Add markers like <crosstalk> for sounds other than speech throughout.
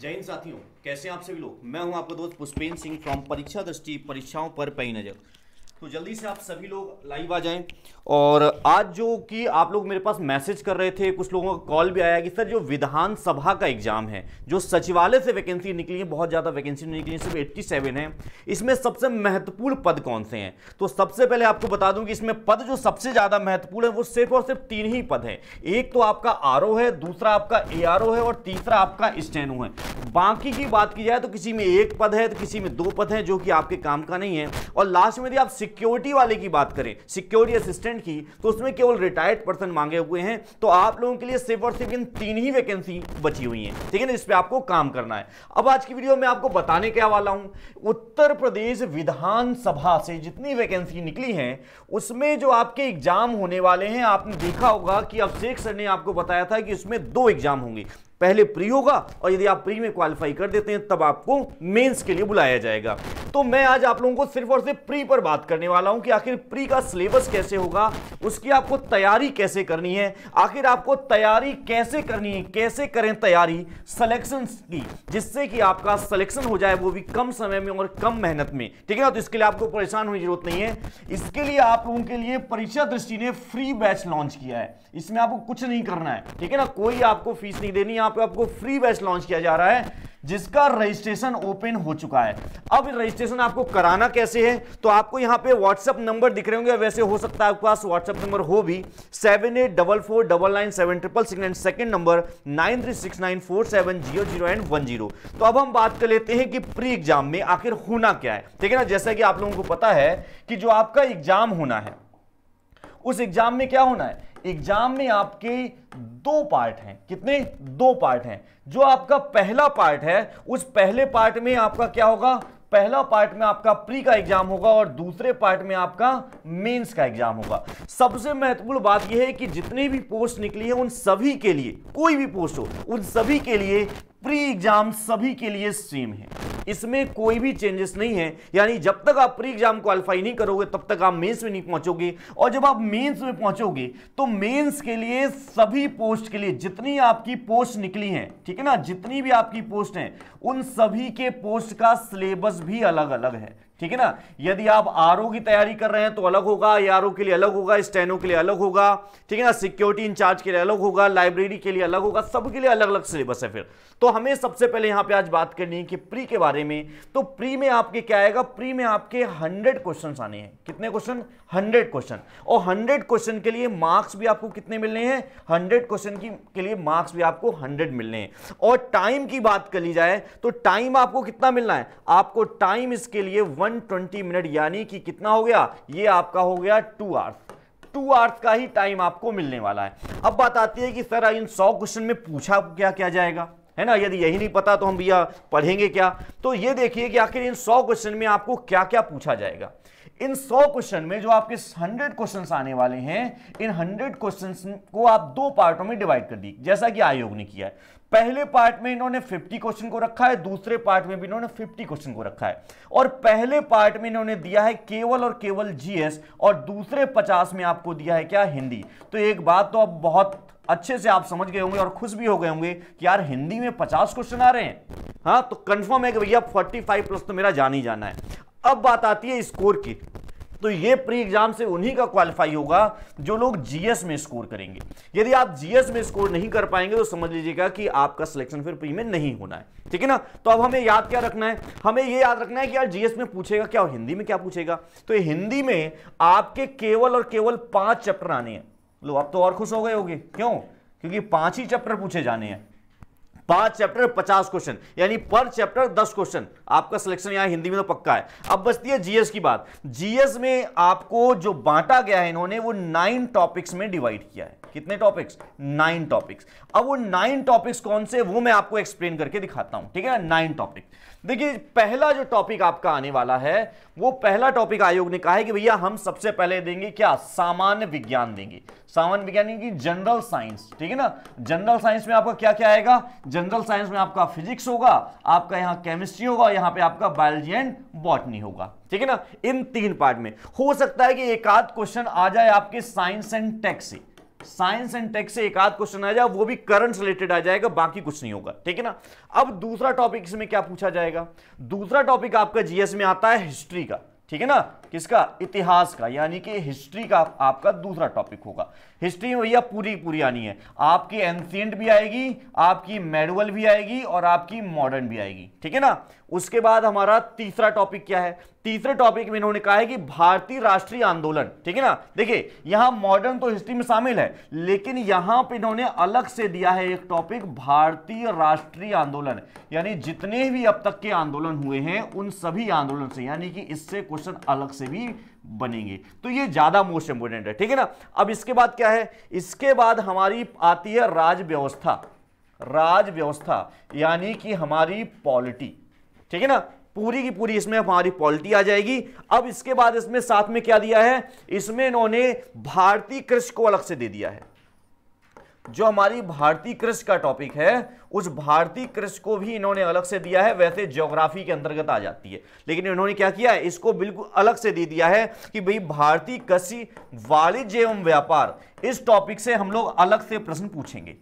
जय हिंद साथियों कैसे हैं आप सभी लोग मैं हूं आपका दोस्त पुष्पेंद्र सिंह फ्रॉम परीक्षा दृष्टि परीक्षाओं पर पई नजर तो जल्दी से आप सभी लोग लाइव आ जाएं और आज जो कि आप लोग मेरे पास मैसेज कर रहे थे कुछ लोगों का कॉल भी आया कि सर जो विधानसभा का एग्जाम है जो सचिवालय से वैकेंसी निकली है बहुत ज़्यादा वैकेंसी निकली है सिर्फ एट्टी सेवन है इसमें सबसे महत्वपूर्ण पद कौन से हैं तो सबसे पहले आपको बता दूं कि इसमें पद जो सबसे ज़्यादा महत्वपूर्ण है वो सिर्फ और सिर्फ तीन ही पद हैं एक तो आपका आर है दूसरा आपका ए है और तीसरा आपका स्टेनो है बाकी की बात की जाए तो किसी में एक पद है तो किसी में दो पद है जो कि आपके काम का नहीं है और लास्ट में यदि आप सिक्योरिटी वाले की बात करें सिक्योरिटी असिस्टेंट की तो उसमें केवल रिटायर्ड पर्सन मांगे हुए हैं तो आप लोगों के लिए सिर्फ और सिर्फ इन तीन ही वैकेंसी बची हुई हैं ठीक है ना इस पर आपको काम करना है अब आज की वीडियो में आपको बताने क्या वाला हूं उत्तर प्रदेश विधानसभा से जितनी वैकेंसी निकली है उसमें जो आपके एग्जाम होने वाले हैं आपने देखा होगा कि अभिषेक सर ने आपको बताया था कि उसमें दो एग्जाम होंगे पहले प्री होगा और यदि आप प्री में क्वालिफाई कर देते हैं तब आपको मेंस के लिए बुलाया जाएगा तो मैं आज आप लोगों को सिर्फ और सिर्फ प्री पर बात करने वाला हूं कि आखिर प्री का सिलेबस कैसे होगा उसकी आपको तैयारी कैसे करनी है आखिर आपको तैयारी कैसे करनी है कैसे करें तैयारी सिलेक्शन की जिससे कि आपका सिलेक्शन हो जाए वो भी कम समय में और कम मेहनत में ठीक है ना तो इसके लिए आपको परेशान होने की जरूरत नहीं है इसके लिए आप लोगों के लिए परीक्षा दृष्टि ने फ्री बैच लॉन्च किया है इसमें आपको कुछ नहीं करना है ठीक है ना कोई आपको फीस नहीं देनी यहां पे आपको फ्री बैच लॉन्च किया जा रहा है जिसका रजिस्ट्रेशन ओपन हो चुका है अब रजिस्ट्रेशन आपको कराना कैसे है तो आपको यहां पे व्हाट्सएप नंबर दिख रहे होंगे वैसे हो सकता है आपके पास व्हाट्सएप नंबर हो भी seven eight double four double nine seven triple six nine second number nine three six nine four seven zero zero and one zero तो अब हम बात कर लेते हैं कि प्री एग्जाम में आखिर होना क्या है ठीक है ना जैसा कि आप लोगों को पता है कि जो आपका एग्जाम होना है उस एग्जाम में क्या होना है एग्जाम में आपके दो पार्ट हैं कितने दो पार्ट हैं जो आपका पहला पार्ट है उस पहले पार्ट में आपका क्या होगा पहला पार्ट में आपका प्री का एग्जाम होगा और दूसरे पार्ट में आपका मेंस का एग्जाम होगा सबसे महत्वपूर्ण बात यह है कि जितनी भी पोस्ट निकली है उन सभी के लिए कोई भी पोस्ट हो उन सभी के लिए प्री एग्जाम सभी के लिए सेम है इसमें कोई भी चेंजेस नहीं है यानी जब तक आप प्री एग्जाम क्वालिफाई नहीं करोगे तब तक आप मेंस में नहीं पहुंचोगे और जब आप मेंस में पहुंचोगे तो मेंस के लिए सभी पोस्ट के लिए जितनी आपकी पोस्ट निकली है ठीक है ना जितनी भी आपकी पोस्ट है उन सभी के पोस्ट का सिलेबस भी अलग अलग है ठीक है ना यदि आप आर की तैयारी कर रहे हैं तो अलग होगा ए के लिए अलग होगा स्टेनो के लिए अलग होगा ठीक है ना सिक्योरिटी इंचार्ज के लिए अलग होगा लाइब्रेरी के लिए अलग होगा सबके लिए अलग अलग सिलेबस है फिर तो हमें सबसे पहले यहां पे आज बात करनी है कि प्री के बारे में तो प्री में आपके क्या आएगा प्री में आपके हंड्रेड क्वेश्चन आने हैं कितने क्वेश्चन हंड्रेड क्वेश्चन और हंड्रेड क्वेश्चन के लिए मार्क्स भी आपको कितने मिलने हैं हंड्रेड क्वेश्चन के लिए मार्क्स भी आपको हंड्रेड मिलने हैं और टाइम की बात कर ली जाए तो टाइम आपको कितना मिलना है आपको टाइम इसके लिए वन 120 मिनट यानी कि कितना हो गया ये आपका हो गया टू आवर्स टू आवर्स का ही टाइम आपको मिलने वाला है अब बात आती है कि सर इन सौ क्वेश्चन में पूछा क्या क्या जाएगा है ना यदि यही नहीं पता तो हम भैया पढ़ेंगे क्या तो ये देखिए कि आखिर इन सौ क्वेश्चन में आपको क्या क्या पूछा जाएगा इन सौ क्वेश्चन में जो आपके हंड्रेड क्वेश्चन आने वाले हैं इन हंड्रेड क्वेश्चन को आप दो पार्टों में डिवाइड कर दी जैसा कि आयोग ने किया है पहले पार्ट में इन्होंने 50 क्वेश्चन को रखा है दूसरे पार्ट में भी इन्होंने 50 क्वेश्चन को रखा है और पहले पार्ट में इन्होंने दिया है केवल और केवल जीएस और दूसरे 50 में आपको दिया है क्या हिंदी तो एक बात तो अब बहुत अच्छे से आप समझ गए होंगे और खुश भी हो गए होंगे कि यार हिंदी में पचास क्वेश्चन आ रहे हैं हाँ तो कंफर्म है कि भैया फोर्टी प्लस तो मेरा जान ही जाना है अब बात आती है स्कोर की तो ये प्री एग्जाम से उन्हीं का क्वालिफाई होगा जो लोग जीएस में स्कोर करेंगे यदि आप जीएस में स्कोर नहीं कर पाएंगे तो समझ लीजिएगा कि आपका सिलेक्शन फिर प्री में नहीं होना है ठीक है ना तो अब हमें याद क्या रखना है हमें ये याद रखना है कि यार जीएस में पूछेगा क्या और हिंदी में क्या पूछेगा तो हिंदी में आपके केवल और केवल पांच चैप्टर आने हैं लो आप तो और खुश हो गए होगे क्यों क्योंकि पांच ही चैप्टर पूछे जाने हैं पांच चैप्टर पचास क्वेश्चन यानी पर चैप्टर दस क्वेश्चन आपका सिलेक्शन यहां हिंदी में तो पक्का है अब बचती है जीएस की बात जीएस में आपको जो बांटा गया है इन्होंने वो नाइन टॉपिक्स में डिवाइड किया है कितने टॉपिक्स नाइन टॉपिक्स अब वो नाइन टॉपिक्स कौन से वो मैं आपको एक्सप्लेन करके दिखाता हूं ठीक है नाइन टॉपिक्स देखिए पहला जो टॉपिक आपका आने वाला है वो पहला टॉपिक आयोग ने कहा है कि भैया हम सबसे पहले देंगे क्या सामान्य विज्ञान देंगे सामान्य विज्ञान की जनरल साइंस ठीक है ना जनरल साइंस में आपका क्या क्या आएगा जनरल साइंस में आपका फिजिक्स होगा आपका यहाँ केमिस्ट्री होगा यहाँ पे आपका बायोलॉजी एंड बॉटनी होगा ठीक है ना इन तीन पार्ट में हो सकता है कि एक आध क्वेश्चन आ जाए आपके साइंस एंड टेक्स से साइंस एंड टेक से एक आध क्वेश्चन आ जाए वो भी करंट रिलेटेड आ जाएगा बाकी कुछ नहीं होगा ठीक है ना अब दूसरा टॉपिक इसमें क्या पूछा जाएगा दूसरा टॉपिक आपका जीएस में आता है हिस्ट्री का ठीक है ना किसका इतिहास का यानी कि हिस्ट्री का आपका दूसरा टॉपिक होगा हिस्ट्री में भैया पूरी पूरी आनी है आपकी एंसियंट भी आएगी आपकी मैनुअल भी आएगी और आपकी मॉडर्न भी आएगी ठीक है ना उसके बाद हमारा तीसरा टॉपिक क्या है तीसरे टॉपिक में इन्होंने कहा है कि भारतीय राष्ट्रीय आंदोलन ठीक है ना देखिए यहां मॉडर्न तो हिस्ट्री में शामिल है लेकिन यहां पे इन्होंने अलग से दिया है एक टॉपिक भारतीय राष्ट्रीय आंदोलन यानी जितने भी अब तक के आंदोलन हुए हैं उन सभी आंदोलन से यानी कि इससे क्वेश्चन अलग से भी बनेंगे तो ये ज्यादा मोस्ट इंपोर्टेंट है ठीक है ना अब इसके बाद क्या है इसके बाद हमारी आती है राज व्यवस्था राज व्यवस्था यानी कि हमारी पॉलिटी ठीक है ना पूरी की पूरी इसमें हमारी पॉलिटी आ जाएगी अब इसके बाद इसमें साथ में क्या दिया है इसमें इन्होंने भारतीय कृषि को अलग से दे दिया है जो हमारी भारतीय कृषि का टॉपिक है उस भारतीय कृषि को भी इन्होंने अलग से दिया है वैसे ज्योग्राफी के अंतर्गत आ जाती है लेकिन इन्होंने क्या किया है इसको बिल्कुल अलग से दे दिया है कि भाई भारतीय कृषि वाणिज्य एवं व्यापार इस टॉपिक से हम लोग अलग से प्रश्न पूछेंगे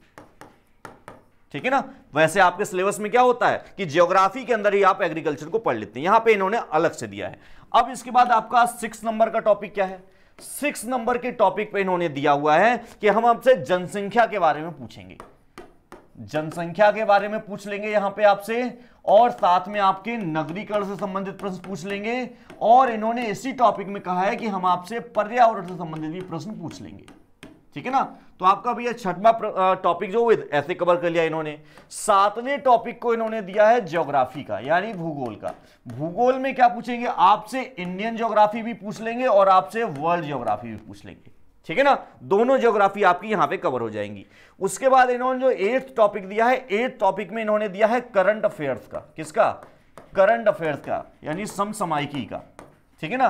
ठीक है ना वैसे आपके सिलेबस में क्या होता है कि जियोग्राफी के अंदर ही आप एग्रीकल्चर को पढ़ लेते हैं यहां पे इन्होंने अलग से दिया है अब इसके बाद आपका सिक्स नंबर का टॉपिक क्या है सिक्स नंबर के टॉपिक पे इन्होंने दिया हुआ है कि हम आपसे जनसंख्या के बारे में पूछेंगे जनसंख्या के बारे में पूछ लेंगे यहां पे आपसे और साथ में आपके नगरीकरण से संबंधित प्रश्न पूछ लेंगे और इन्होंने इसी टॉपिक में कहा है कि हम आपसे पर्यावरण से संबंधित भी प्रश्न पूछ लेंगे ठीक है ना तो आपका भैया छठवा टॉपिक जो ऐसे कवर कर लिया इन्होंने सातवें टॉपिक को इन्होंने दिया है ज्योग्राफी का यानी भूगोल का भूगोल में क्या पूछेंगे आपसे इंडियन ज्योग्राफी भी पूछ लेंगे और आपसे वर्ल्ड ज्योग्राफी भी पूछ लेंगे ठीक है ना दोनों ज्योग्राफी आपकी यहां पे कवर हो जाएंगी उसके बाद इन्होंने जो एट्थ टॉपिक दिया है एट्थ टॉपिक में इन्होंने दिया है करंट अफेयर्स का किसका करंट अफेयर्स का यानी समसमायकी का ठीक है ना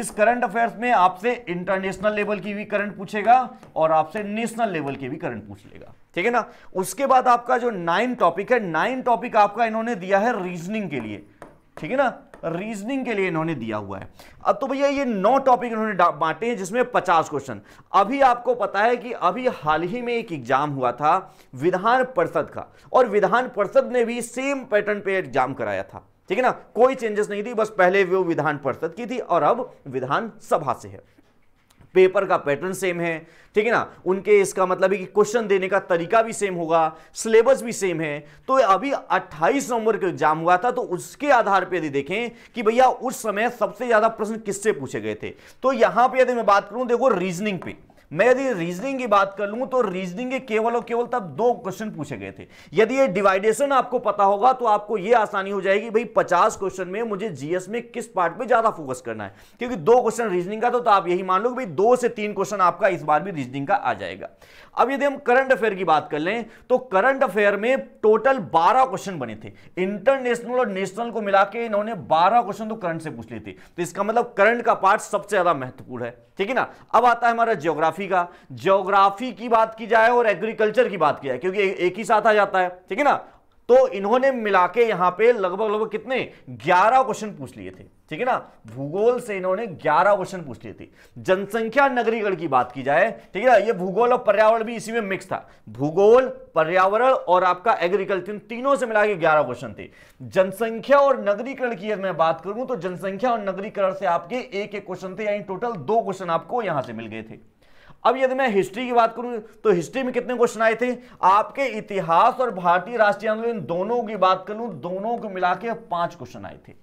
इस करंट अफेयर्स में आपसे इंटरनेशनल लेवल की भी करंट पूछेगा और आपसे नेशनल लेवल के भी करंट पूछ लेगा ठीक है ना उसके बाद आपका जो नाइन टॉपिक है नाइन टॉपिक आपका इन्होंने दिया है रीजनिंग के लिए ठीक है ना रीजनिंग के लिए इन्होंने दिया हुआ है अब तो भैया ये नौ टॉपिक इन्होंने बांटे हैं जिसमें पचास क्वेश्चन अभी आपको पता है कि अभी हाल ही में एक एग्जाम हुआ था विधान परिषद का और विधान परिषद ने भी सेम पैटर्न पे एग्जाम कराया था ठीक है ना कोई चेंजेस नहीं थी बस पहले वो विधान परिषद की थी और अब विधानसभा से है पेपर का पैटर्न सेम है ठीक है ना उनके इसका मतलब है कि क्वेश्चन देने का तरीका भी सेम होगा सिलेबस भी सेम है तो अभी 28 नवंबर का एग्जाम हुआ था तो उसके आधार पर यदि देखें कि भैया उस समय सबसे ज्यादा प्रश्न किससे पूछे गए थे तो यहां पे यदि मैं बात करूं देखो रीजनिंग पे मैं यदि रीजनिंग की बात कर लूं तो रीजनिंग के केवल और केवल तब दो क्वेश्चन पूछे गए थे यदि ये डिवाइडेशन आपको पता होगा तो आपको ये आसानी हो जाएगी भाई पचास क्वेश्चन में मुझे जीएस में किस पार्ट पे ज्यादा फोकस करना है क्योंकि दो क्वेश्चन रीजनिंग का तो, तो आप यही मान लो भाई दो से तीन क्वेश्चन आपका इस बार भी रीजनिंग का आ जाएगा अब यदि हम करंट अफेयर की बात कर लें तो करंट अफेयर में टोटल 12 क्वेश्चन बने थे इंटरनेशनल और नेशनल को मिला के इन्होंने 12 क्वेश्चन तो करंट से पूछ लिए थे तो इसका मतलब करंट का पार्ट सबसे ज्यादा महत्वपूर्ण है ठीक है ना अब आता है हमारा ज्योग्राफी का ज्योग्राफी की बात की जाए और एग्रीकल्चर की बात की जाए क्योंकि एक ही साथ आ जाता है ठीक है ना तो इन्होंने मिला के यहां पर लगभग लगभग कितने 11 क्वेश्चन पूछ लिए थे ठीक है ना भूगोल से इन्होंने 11 क्वेश्चन पूछ लिए थे जनसंख्या नगरीकरण की बात की जाए ठीक है ना ये भूगोल और पर्यावरण भी इसी में मिक्स था भूगोल पर्यावरण और आपका एग्रीकल्चर तीनों से मिला के ग्यारह क्वेश्चन थे जनसंख्या और नगरीकरण की मैं बात करूं तो जनसंख्या और नगरीकरण से आपके एक एक क्वेश्चन थे यानी टोटल दो क्वेश्चन आपको यहां से मिल गए थे अब यदि मैं हिस्ट्री की बात करूं तो हिस्ट्री में कितने क्वेश्चन आए थे आपके इतिहास और भारतीय राष्ट्रीय आंदोलन दोनों की बात करूं दोनों को मिला के पांच क्वेश्चन आए थे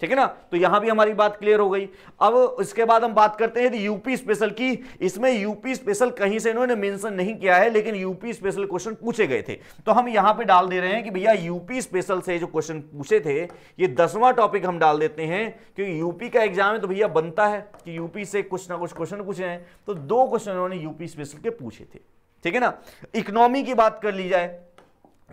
ठीक है ना तो यहां भी हमारी बात क्लियर हो गई अब इसके बाद हम बात करते हैं यूपी स्पेशल की इसमें यूपी स्पेशल कहीं से इन्होंने मेंशन नहीं किया है लेकिन यूपी स्पेशल क्वेश्चन पूछे गए थे तो हम यहां पे डाल दे रहे हैं कि भैया यूपी स्पेशल से जो क्वेश्चन पूछे थे ये दसवां टॉपिक हम डाल देते हैं क्योंकि यूपी का एग्जाम है तो भैया बनता है कि यूपी से कुछ ना कुछ क्वेश्चन पूछे हैं तो दो क्वेश्चन उन्होंने यूपी स्पेशल के पूछे थे ठीक है ना इकोनॉमी की बात कर ली जाए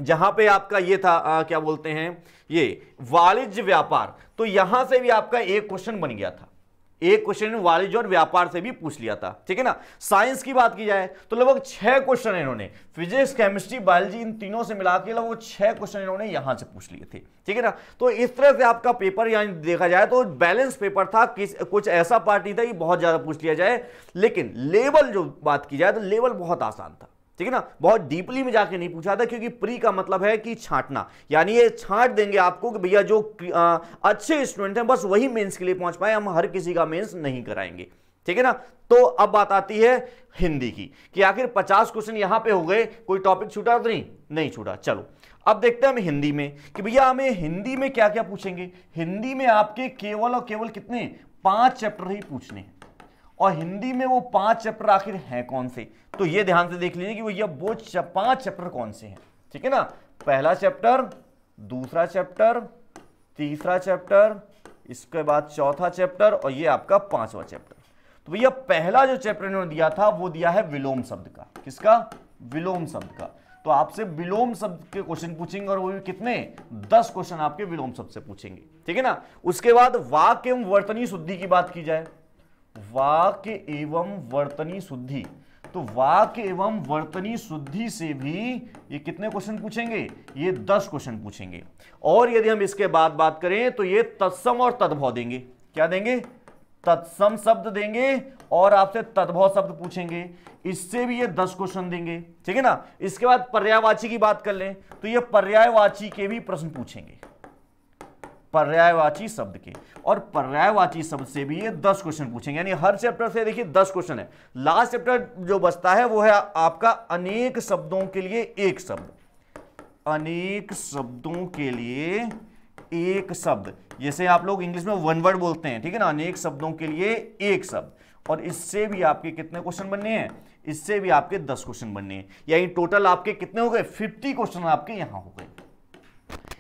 जहां पे आपका ये था आ, क्या बोलते हैं ये वाणिज्य व्यापार तो यहां से भी आपका एक क्वेश्चन बन गया था एक क्वेश्चन वाणिज्य और व्यापार से भी पूछ लिया था ठीक है ना साइंस की बात की जाए तो लगभग छह क्वेश्चन इन्होंने फिजिक्स केमिस्ट्री बायोलॉजी इन तीनों से मिला के लगभग छह क्वेश्चन इन्होंने यहां से पूछ लिए थे ठीक है ना तो इस तरह से आपका पेपर यहाँ देखा जाए तो बैलेंस पेपर था किस कुछ ऐसा पार्टी था कि बहुत ज्यादा पूछ लिया जाए लेकिन लेवल जो बात की जाए तो लेवल बहुत आसान था ठीक है ना बहुत डीपली में जाके नहीं पूछा था क्योंकि प्री का मतलब है कि छांटना यानी ये छांट देंगे आपको कि भैया जो आ, अच्छे स्टूडेंट हैं बस वही मेंस के लिए पहुंच पाए हम हर किसी का मेंस नहीं कराएंगे ठीक है ना तो अब बात आती है हिंदी की कि आखिर 50 क्वेश्चन यहां पे हो गए कोई टॉपिक छूटा तो नहीं नहीं छूटा चलो अब देखते हैं हम हिंदी में कि भैया हमें हिंदी में क्या क्या पूछेंगे हिंदी में आपके केवल और केवल कितने पांच चैप्टर ही पूछने हैं और हिंदी में वो पांच चैप्टर आखिर हैं कौन से तो ये ध्यान से देख लीजिए कि भैया वो पांच चैप्टर कौन से हैं ठीक है ना पहला चैप्टर दूसरा चैप्टर तीसरा चैप्टर इसके बाद चौथा चैप्टर और ये आपका पांचवा चैप्टर तो भैया पहला जो चैप्टर इन्होंने दिया था वो दिया है विलोम शब्द का किसका विलोम शब्द का तो आपसे विलोम शब्द के क्वेश्चन पूछेंगे और वो भी कितने दस क्वेश्चन आपके विलोम शब्द से पूछेंगे ठीक है ना उसके बाद वाक्य एवं वर्तनी शुद्धि की बात की जाए वाक्य एवं वर्तनी शुद्धि तो वाक्य एवं वर्तनी शुद्धि से भी ये कितने क्वेश्चन पूछेंगे ये दस क्वेश्चन पूछेंगे और यदि हम इसके बाद बात करें तो ये तत्सम और तद्भव देंगे क्या देंगे तत्सम शब्द देंगे और आपसे तद्भव शब्द पूछेंगे इससे भी ये दस क्वेश्चन देंगे ठीक है ना इसके बाद पर्यायवाची की बात कर लें तो ये पर्यायवाची के भी प्रश्न पूछेंगे पर्यायवाची शब्द के और पर्यायवाची शब्द से भी ये दस क्वेश्चन पूछेंगे यानी हर चैप्टर से देखिए दस क्वेश्चन है लास्ट चैप्टर जो बचता है वो है आपका अनेक शब्दों के लिए एक शब्द अनेक शब्दों के लिए एक शब्द जैसे आप लोग इंग्लिश में वन वर्ड बोलते हैं ठीक है ना अनेक शब्दों के लिए एक शब्द और इससे भी आपके कितने क्वेश्चन बनने हैं इससे भी आपके दस क्वेश्चन बनने हैं यानी टोटल आपके कितने हो गए फिफ्टी क्वेश्चन आपके यहां हो गए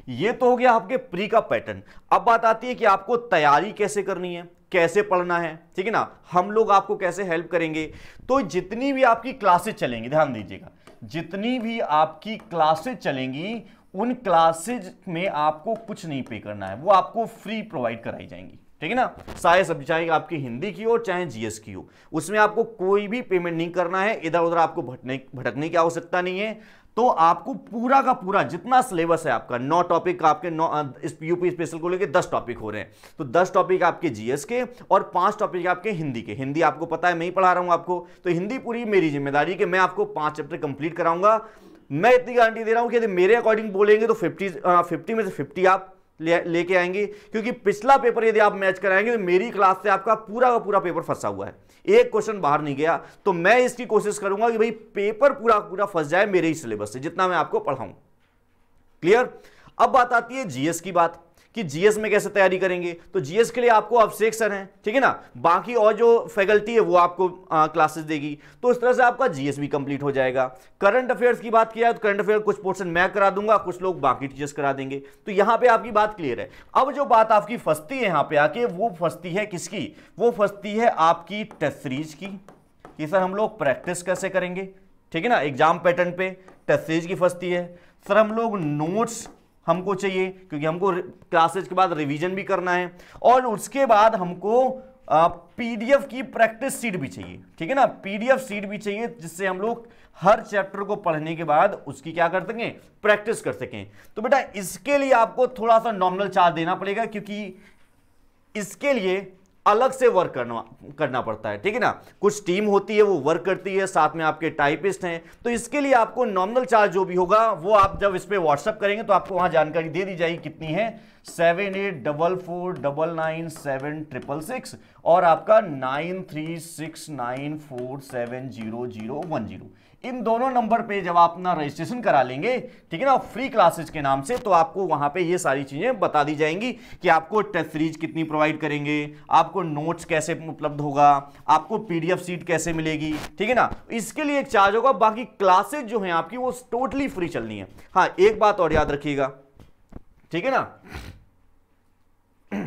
ये तो हो गया आपके प्री का पैटर्न अब बात आती है कि आपको तैयारी कैसे करनी है कैसे पढ़ना है ठीक है ना हम लोग आपको कैसे हेल्प करेंगे तो जितनी भी आपकी क्लासेज चलेंगी ध्यान दीजिएगा जितनी भी आपकी क्लासेज चलेंगी उन क्लासेज में आपको कुछ नहीं पे करना है वो आपको फ्री प्रोवाइड कराई जाएंगी ठीक है ना सारे सब्जेक्ट चाहे आपकी हिंदी की हो चाहे जीएस की हो उसमें आपको कोई भी पेमेंट नहीं करना है इधर उधर आपको भटने भटकने की आवश्यकता नहीं है तो आपको पूरा का पूरा जितना सिलेबस है आपका नौ टॉपिक आपके नौ इस यूपी स्पेशल को लेके दस टॉपिक हो रहे हैं तो दस टॉपिक आपके जीएस के और पांच टॉपिक आपके हिंदी के हिंदी आपको पता है मैं ही पढ़ा रहा हूं आपको तो हिंदी पूरी मेरी जिम्मेदारी कि मैं आपको पांच चैप्टर कंप्लीट कराऊंगा मैं इतनी गारंटी दे रहा हूं कि यदि मेरे अकॉर्डिंग बोलेंगे तो फिफ्टी फिफ्टी में से फिफ्टी आप लेके ले आएंगे क्योंकि पिछला पेपर यदि आप मैच कराएंगे तो मेरी क्लास से आपका पूरा का पूरा पेपर फंसा हुआ है एक क्वेश्चन बाहर नहीं गया तो मैं इसकी कोशिश करूंगा कि भाई पेपर पूरा पूरा फंस जाए मेरे ही सिलेबस से जितना मैं आपको पढ़ाऊं क्लियर अब बात आती है जीएस की बात कि जीएस में कैसे तैयारी करेंगे तो जीएस के लिए आपको अब सर है ठीक है ना बाकी और जो फैकल्टी है वो आपको क्लासेस देगी तो इस तरह से आपका जीएस भी कंप्लीट हो जाएगा करंट अफेयर्स की बात किया तो करंट अफेयर कुछ पोर्सन मैं करा दूंगा कुछ लोग बाकी टीचर्स करा देंगे तो यहां पर आपकी बात क्लियर है अब जो बात आपकी फंसती है यहां पर आके वो फंसती है किसकी वो फंसती है आपकी टेस्ट सीरीज की कि सर हम लोग प्रैक्टिस कैसे करेंगे ठीक है ना एग्जाम पैटर्न पे टेस्ट सीरीज की फंसती है सर हम लोग नोट्स हमको चाहिए क्योंकि हमको क्लासेज के बाद रिवीजन भी करना है और उसके बाद हमको पीडीएफ की प्रैक्टिस सीट भी चाहिए ठीक है ना पीडीएफ सीट भी चाहिए जिससे हम लोग हर चैप्टर को पढ़ने के बाद उसकी क्या कर सकें प्रैक्टिस कर सकें तो बेटा इसके लिए आपको थोड़ा सा नॉमिनल चार्ज देना पड़ेगा क्योंकि इसके लिए अलग से वर्क करना करना पड़ता है ठीक है ना कुछ टीम होती है वो वर्क करती है साथ में आपके टाइपिस्ट हैं तो इसके लिए आपको नॉर्मल चार्ज जो भी होगा वो आप जब इस पर व्हाट्सअप करेंगे तो आपको वहां जानकारी दे दी जाएगी कितनी है seven eight double four double nine seven triple six और आपका nine three six nine four seven zero zero one zero इन दोनों नंबर पे जब आप अपना रजिस्ट्रेशन करा लेंगे ठीक है ना फ्री क्लासेस के नाम से तो आपको वहां पे ये सारी चीजें बता दी जाएंगी कि आपको टेस्ट सीरीज कितनी प्रोवाइड करेंगे आपको नोट्स कैसे उपलब्ध होगा आपको पीडीएफ सीट कैसे मिलेगी ठीक है ना इसके लिए एक चार्ज होगा बाकी क्लासेज जो है आपकी वो टोटली फ्री चलनी है हाँ एक बात और याद रखिएगा ठीक है ना <clears throat>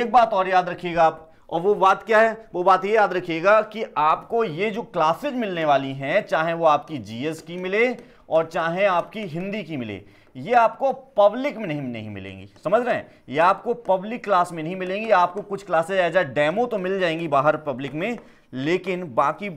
एक बात और याद रखिएगा आप और वो बात क्या है वो बात ये याद रखिएगा कि आपको ये जो क्लासेज मिलने वाली हैं चाहे वो आपकी जीएस की मिले और चाहे आपकी हिंदी की मिले ये आपको पब्लिक में नहीं नहीं मिलेंगी समझ रहे हैं ये आपको पब्लिक क्लास में नहीं मिलेंगी आपको कुछ क्लासेज एज अ डेमो तो मिल जाएंगी बाहर पब्लिक में लेकिन बाकी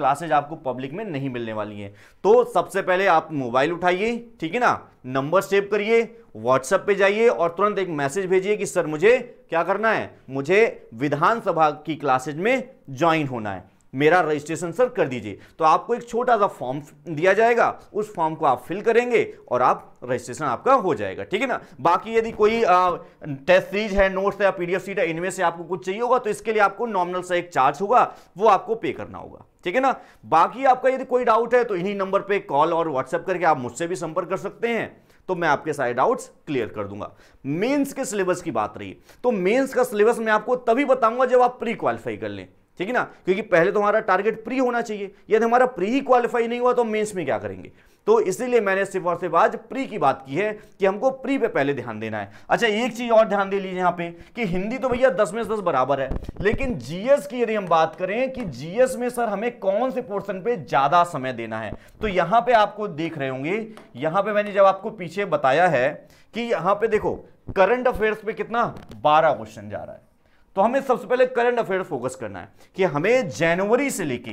क्लासेज आपको पब्लिक में नहीं मिलने वाली हैं तो सबसे पहले आप मोबाइल उठाइए ठीक है ना नंबर सेव करिए व्हाट्सएप पे जाइए और तुरंत एक मैसेज भेजिए कि सर मुझे क्या करना है मुझे विधानसभा की क्लासेज में ज्वाइन होना है मेरा रजिस्ट्रेशन सर कर दीजिए तो आपको एक छोटा सा फॉर्म दिया जाएगा उस फॉर्म को आप फिल करेंगे और आप रजिस्ट्रेशन आपका हो जाएगा ठीक है ना बाकी यदि कोई आ, टेस्ट सीरीज है नोट्स है या पीडीएफ सीट है इनमें से आपको कुछ चाहिए होगा तो इसके लिए आपको नॉमिनल सा एक चार्ज होगा वो आपको पे करना होगा ठीक है ना बाकी आपका यदि कोई डाउट है तो इन्हीं नंबर पर कॉल और व्हाट्सएप करके आप मुझसे भी संपर्क कर सकते हैं तो मैं आपके सारे डाउट्स क्लियर कर दूंगा मेंस के सिलेबस की बात रही तो मेंस का सिलेबस मैं आपको तभी बताऊंगा जब आप प्री क्वालिफाई कर लें ठीक है ना क्योंकि पहले तो हमारा टारगेट प्री होना चाहिए यदि हमारा प्री ही क्वालिफाई नहीं हुआ तो मेंस में क्या करेंगे तो इसीलिए मैंने सिर्फ और सिर्फ आज प्री की बात की है कि हमको प्री पे पहले ध्यान देना है अच्छा एक चीज और ध्यान दे लीजिए यहां पे कि हिंदी तो भैया दस में दस बराबर है लेकिन जीएस की यदि हम बात करें कि जीएस में सर हमें कौन से पोर्शन पे ज्यादा समय देना है तो यहां पे आपको देख रहे होंगे यहां पे मैंने जब आपको पीछे बताया है कि यहां पे देखो करंट अफेयर्स पे कितना बारह क्वेश्चन जा रहा है तो हमें सबसे पहले करंट अफेयर फोकस करना है कि हमें जनवरी से लेके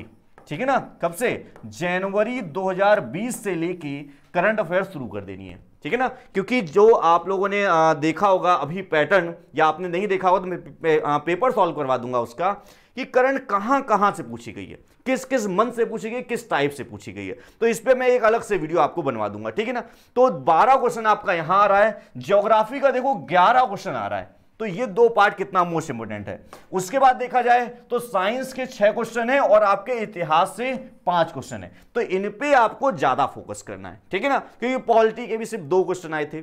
ठीक है ना कब से जनवरी 2020 से लेके करंट अफेयर शुरू कर देनी है ठीक है ना क्योंकि जो आप लोगों ने देखा होगा अभी पैटर्न या आपने नहीं देखा होगा तो मैं पेपर सॉल्व करवा दूंगा उसका कि करंट कहां कहां से पूछी गई है किस किस मंथ से पूछी गई किस टाइप से पूछी गई है तो इस पर मैं एक अलग से वीडियो आपको बनवा दूंगा ठीक है ना तो बारह क्वेश्चन आपका यहां आ रहा है ज्योग्राफी का देखो ग्यारह क्वेश्चन आ रहा है तो ये दो पार्ट कितना मोस्ट इंपोर्टेंट है उसके बाद देखा जाए तो साइंस के छह क्वेश्चन है और आपके इतिहास से पांच क्वेश्चन है तो इन पे आपको ज्यादा फोकस करना है ठीक है ना क्योंकि पॉलिटी के भी सिर्फ दो क्वेश्चन आए थे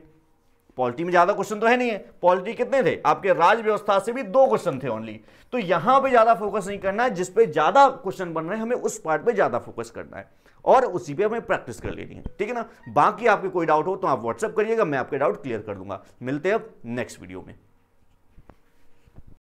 पॉलिटी में ज्यादा क्वेश्चन तो है नहीं है पॉलिटी कितने थे आपके राज्य व्यवस्था से भी दो क्वेश्चन थे ओनली तो यहां पर ज्यादा फोकस नहीं करना है जिसपे ज्यादा क्वेश्चन बन रहे हैं हमें उस पार्ट पर ज्यादा फोकस करना है और उसी पे हमें प्रैक्टिस कर लेनी है ठीक है ना बाकी आपके कोई डाउट हो तो आप व्हाट्सअप करिएगा मैं आपके डाउट क्लियर कर दूंगा मिलते हैं अब नेक्स्ट वीडियो में